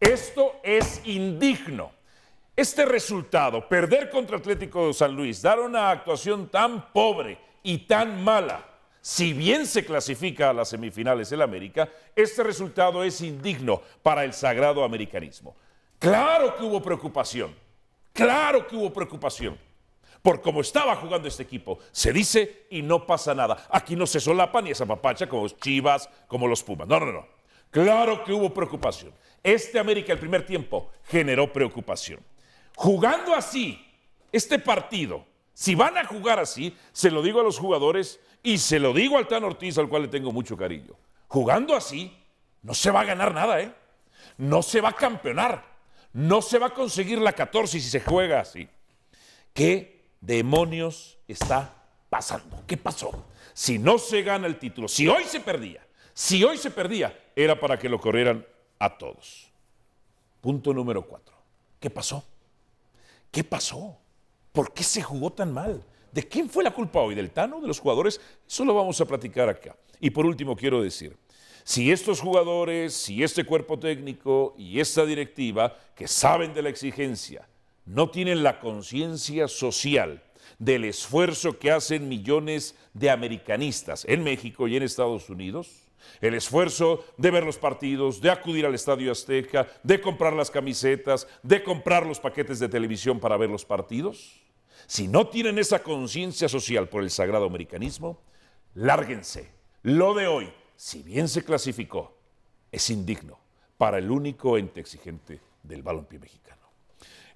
Esto es indigno. Este resultado, perder contra Atlético de San Luis, dar una actuación tan pobre y tan mala, si bien se clasifica a las semifinales el América, este resultado es indigno para el sagrado americanismo. Claro que hubo preocupación, claro que hubo preocupación por cómo estaba jugando este equipo. Se dice y no pasa nada. Aquí no se solapa ni esa papacha como Chivas, como los Pumas. No, no, no. Claro que hubo preocupación. Este América el primer tiempo generó preocupación. Jugando así, este partido, si van a jugar así, se lo digo a los jugadores y se lo digo al Tan Ortiz, al cual le tengo mucho cariño. Jugando así, no se va a ganar nada, ¿eh? No se va a campeonar. No se va a conseguir la 14 si se juega así. ¿Qué demonios está pasando? ¿Qué pasó? Si no se gana el título, si hoy se perdía, si hoy se perdía, era para que lo corrieran a todos. Punto número cuatro. ¿Qué pasó? ¿Qué pasó? ¿Por qué se jugó tan mal? ¿De quién fue la culpa hoy? ¿Del Tano? ¿De los jugadores? Eso lo vamos a platicar acá. Y por último, quiero decir, si estos jugadores, si este cuerpo técnico y esta directiva, que saben de la exigencia, no tienen la conciencia social del esfuerzo que hacen millones de americanistas en México y en Estados Unidos, el esfuerzo de ver los partidos, de acudir al Estadio Azteca, de comprar las camisetas, de comprar los paquetes de televisión para ver los partidos. Si no tienen esa conciencia social por el sagrado americanismo, lárguense. Lo de hoy, si bien se clasificó, es indigno para el único ente exigente del balompié mexicano.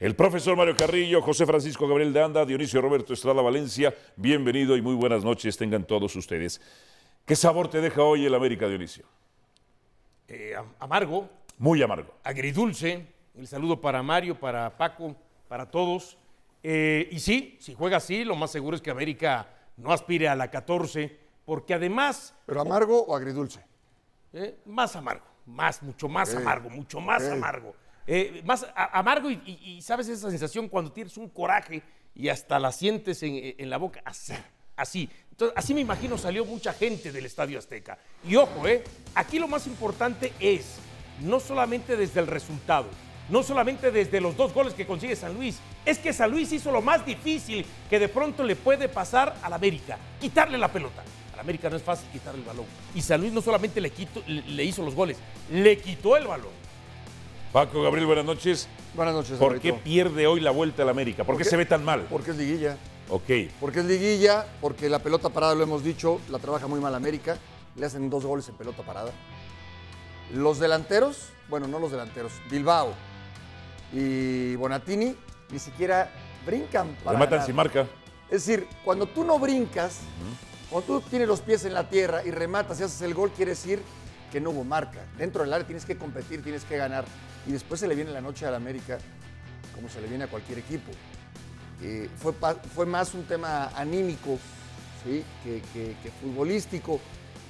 El profesor Mario Carrillo, José Francisco Gabriel de Anda, Dionisio Roberto Estrada Valencia, bienvenido y muy buenas noches tengan todos ustedes. ¿Qué sabor te deja hoy el América, Dionisio? Eh, amargo. Muy amargo. Agridulce. El saludo para Mario, para Paco, para todos. Eh, y sí, si juega así, lo más seguro es que América no aspire a la 14, porque además... ¿Pero amargo o agridulce? Eh, más amargo, más, mucho más amargo, mucho más amargo. más amargo y, sabes esa sensación cuando tienes un coraje y hasta la sientes en, la boca, así. así me imagino salió mucha gente del Estadio Azteca. Y ojo, ¿eh? aquí lo más importante es no solamente desde el resultado, no solamente desde los dos goles que consigue San Luis, es que San Luis hizo lo más difícil que de pronto le puede pasar al América, quitarle la pelota. Al América no es fácil quitarle el balón. Y San Luis no solamente le, quitó, le hizo los goles, le quitó el balón. Paco Gabriel, buenas noches. Buenas noches, ¿Por qué pierde hoy la vuelta al América? ¿Por, ¿Por qué se ve tan mal? Porque es liguilla. Ok. Porque es liguilla, porque la pelota parada, lo hemos dicho, la trabaja muy mal América. Le hacen dos goles en pelota parada. Los delanteros, bueno, no los delanteros, Bilbao y Bonatini ni siquiera brincan para. Le matan sin marca. Es decir, cuando tú no brincas, cuando tú tienes los pies en la tierra y rematas y haces el gol, quiere decir que no hubo marca. Dentro del área tienes que competir, tienes que ganar. Y después se le viene la noche a América, como se le viene a cualquier equipo. Eh, fue, fue, más un tema anímico que, futbolístico.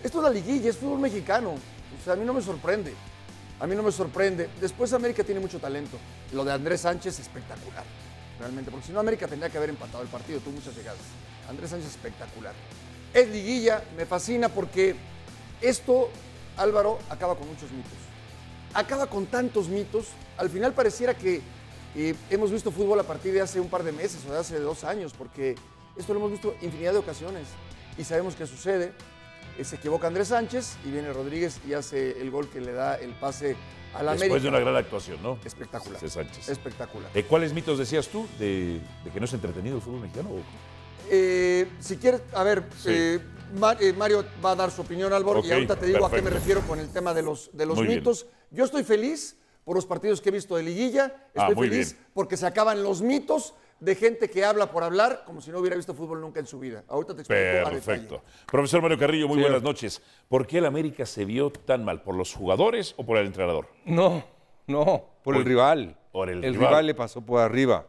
Esto es la liguilla, es fútbol mexicano. a mí no me sorprende. A mí no me sorprende. Después América tiene mucho talento. Lo de Andrés Sánchez espectacular, realmente. Porque si no, América tendría que haber empatado el partido. Tuvo muchas llegadas. Andrés Sánchez espectacular. Es liguilla, me fascina porque esto, Álvaro, acaba con muchos mitos. Acaba con tantos mitos. Al final pareciera que y hemos visto fútbol a partir de hace un par de meses o de hace dos años, porque esto lo hemos visto infinidad de ocasiones y sabemos que sucede. Eh, se equivoca Andrés Sánchez y viene Rodríguez y hace el gol que le da el pase a la América. Después de una gran actuación, ¿no? Espectacular. Sánchez. Espectacular. ¿Cuáles mitos decías tú de, que no es entretenido el fútbol mexicano? Eh, si quieres, a ver, eh, Mario va a dar su opinión, Álvaro, y ahorita te digo a qué me refiero con el tema de los, de los mitos. Yo estoy feliz por los partidos que he visto de liguilla. Ah, estoy feliz porque se acaban los mitos de gente que habla por hablar como si no hubiera visto fútbol nunca en su vida. Ahorita te explico Perfecto. Profesor Mario Carrillo, muy buenas noches. ¿Por qué el América se vio tan mal? ¿Por los jugadores o por el entrenador? No, no, por, el rival. Por el, rival. le pasó por arriba.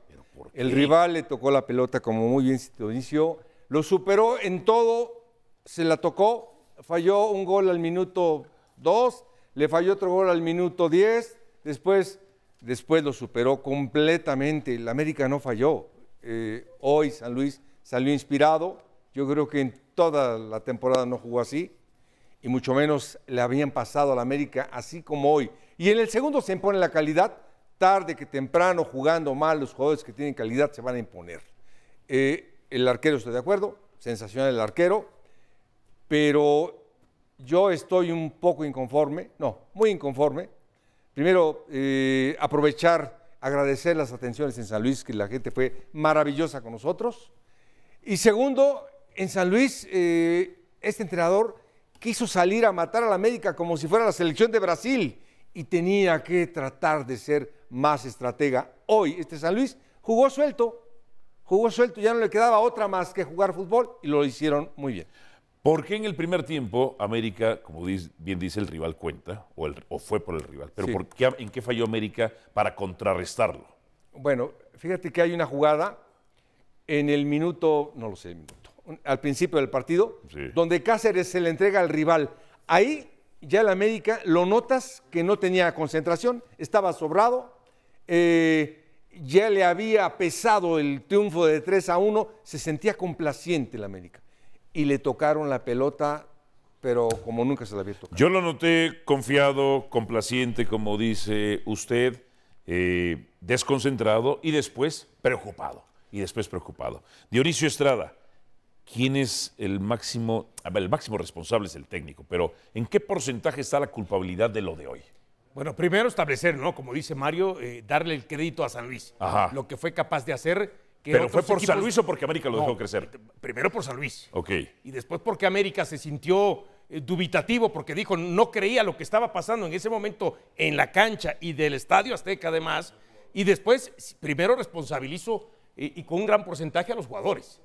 el rival le tocó la pelota como muy bien se inició. Lo superó en todo, se la tocó, falló un gol al minuto 2, le falló otro gol al minuto 10, Después, después lo superó completamente, la América no falló. Eh, hoy San Luis salió inspirado, yo creo que en toda la temporada no jugó así, y mucho menos le habían pasado al América así como hoy. Y en el segundo se impone la calidad, tarde que temprano, jugando mal, los jugadores que tienen calidad se van a imponer. Eh, el arquero, estoy de acuerdo, sensacional el arquero, pero yo estoy un poco inconforme, no, muy inconforme Primero, eh, aprovechar, agradecer las atenciones en San Luis, que la gente fue maravillosa con nosotros. Y segundo, en San Luis, eh, este entrenador quiso salir a matar a la América como si fuera la selección de Brasil y tenía que tratar de ser más estratega. Hoy, este San Luis jugó suelto, jugó suelto, ya no le quedaba otra más que jugar fútbol y lo hicieron muy bien. ¿Por qué en el primer tiempo América, como bien dice el rival cuenta, o, fue por el rival, pero ¿en qué falló América para contrarrestarlo? Bueno, fíjate que hay una jugada en el minuto, no lo sé, al principio del partido, donde Cáceres se le entrega al rival. Ahí ya el América lo notas que no tenía concentración, estaba sobrado, eh, ya le había pesado el triunfo de 3 a 1, se sentía complaciente el América y le tocaron la pelota, pero como nunca se la había tocado. Yo lo noté confiado, complaciente, como dice usted, eh, desconcentrado y después preocupado. Y después preocupado. Dionisio Estrada, ¿quién es el máximo, el máximo responsable es el técnico, pero ¿en qué porcentaje está la culpabilidad de lo de hoy? Bueno, primero establecer, ¿no? Como dice Mario, eh, darle el crédito a San Luis. Lo que fue capaz de hacer pero fue por San Luis o porque América lo dejó crecer. Eh, primero por San Luis. Ok. Y después porque América se sintió eh, dubitativo porque dijo no creía lo que estaba pasando en ese momento en la cancha y del Estadio Azteca además. Y después, primero responsabilizo eh, y con un gran porcentaje a los jugadores.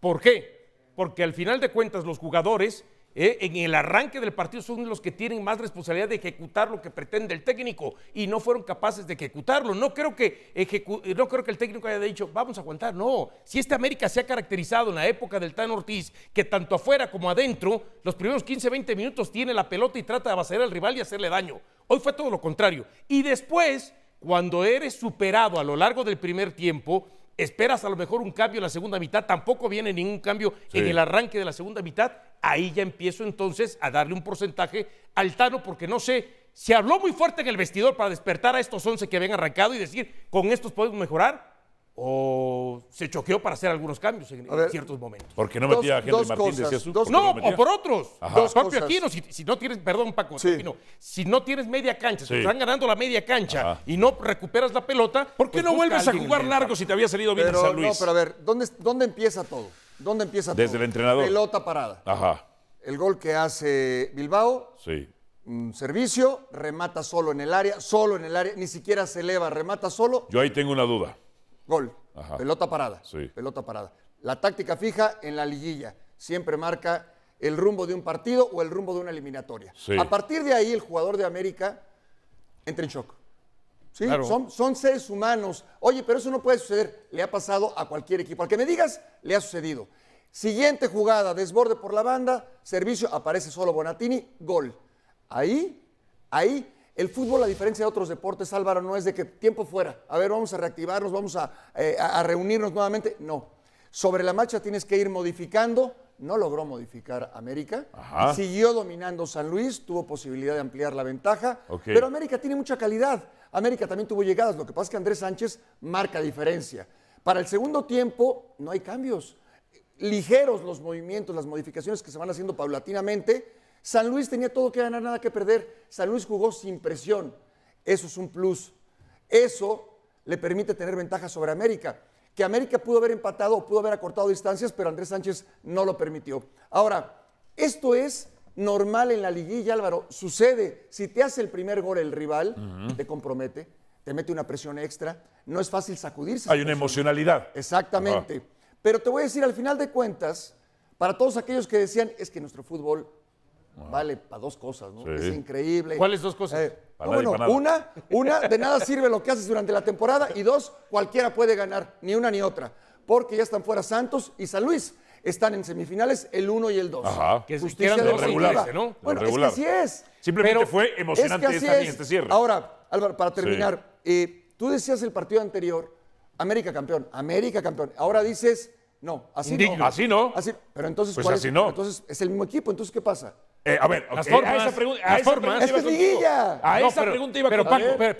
¿Por qué? Porque al final de cuentas los jugadores eh, en el arranque del partido son los que tienen más responsabilidad de ejecutar lo que pretende el técnico y no fueron capaces de ejecutarlo. No creo que, eh, creo que el técnico haya dicho, vamos a aguantar. No, si esta América se ha caracterizado en la época del Tan Ortiz, que tanto afuera como adentro, los primeros 15, 20 minutos tiene la pelota y trata de avasallar al rival y hacerle daño. Hoy fue todo lo contrario. Y después, cuando eres superado a lo largo del primer tiempo, esperas a lo mejor un cambio en la segunda mitad, tampoco viene ningún cambio en el arranque de la segunda mitad, ahí ya empiezo entonces a darle un porcentaje al Tano porque no sé, se habló muy fuerte en el vestidor para despertar a estos 11 que habían arrancado y decir, con estos podemos mejorar, o se choqueó para hacer algunos cambios en, ciertos momentos. Porque no metía a Martín, cosas, No, o por otros. Dos Papio Aquino, si, no tienes, perdón Paco, si no tienes media cancha, si están ganando la media cancha y no recuperas la pelota, ¿por qué pues no vuelves a jugar largo si te había salido bien San Luis? No, pero a ver, ¿dónde, dónde empieza todo? ¿Dónde empieza todo? Desde el entrenador. Pelota parada. Ajá. El gol que hace Bilbao. Sí. servicio, remata solo en el área, solo en el área, ni siquiera se eleva, remata solo. Yo ahí tengo una duda gol, pelota parada, pelota parada. La táctica fija en la liguilla siempre marca el rumbo de un partido o el rumbo de una eliminatoria. A partir de ahí el jugador de América entra en shock. Son, son, seres humanos. Oye, pero eso no puede suceder. Le ha pasado a cualquier equipo. Al que me digas, le ha sucedido. Siguiente jugada, desborde por la banda, servicio, aparece solo Bonatini, gol. Ahí, ahí el fútbol, a diferencia de otros deportes, Álvaro, no es de que tiempo fuera. A ver, vamos a reactivarnos, vamos a, eh, reunirnos nuevamente. No. Sobre la marcha tienes que ir modificando. No logró modificar América. Siguió dominando San Luis, tuvo posibilidad de ampliar la ventaja. Pero América tiene mucha calidad. América también tuvo llegadas. Lo que pasa es que Andrés Sánchez marca diferencia. Para el segundo tiempo no hay cambios. Ligeros los movimientos, las modificaciones que se van haciendo paulatinamente San Luis tenía todo que ganar, nada que perder. San Luis jugó sin presión. Eso es un plus. Eso le permite tener ventaja sobre América. Que América pudo haber empatado o pudo haber acortado distancias, pero Andrés Sánchez no lo permitió. Ahora, esto es normal en la liguilla, Álvaro. Sucede, si te hace el primer gol el rival, te compromete, te mete una presión extra, no es fácil sacudirse. Hay una emocionalidad. Exactamente. Pero te voy a decir, al final de cuentas, para todos aquellos que decían, es que nuestro fútbol vale para dos cosas, ¿no? Es increíble. ¿Cuáles dos cosas? Eh, bueno, una, una, de nada sirve lo que haces durante la temporada y dos, cualquiera puede ganar, ni una ni otra, porque ya están fuera Santos y San Luis. Están en semifinales el uno y el 2. Ajá. Que Justicia de regular, ¿no? Bueno, es que así es. Simplemente fue emocionante que esta, es. cierre. Ahora, Álvaro, para terminar, eh, tú decías el partido anterior, América campeón, América campeón. Ahora dices, no, así no. Así no. Así, pero entonces, pues así no. Entonces es el mismo equipo. Entonces, ¿qué pasa? Eh, a ver, a esa, pregunta, a A esa pregunta iba pero, Paco,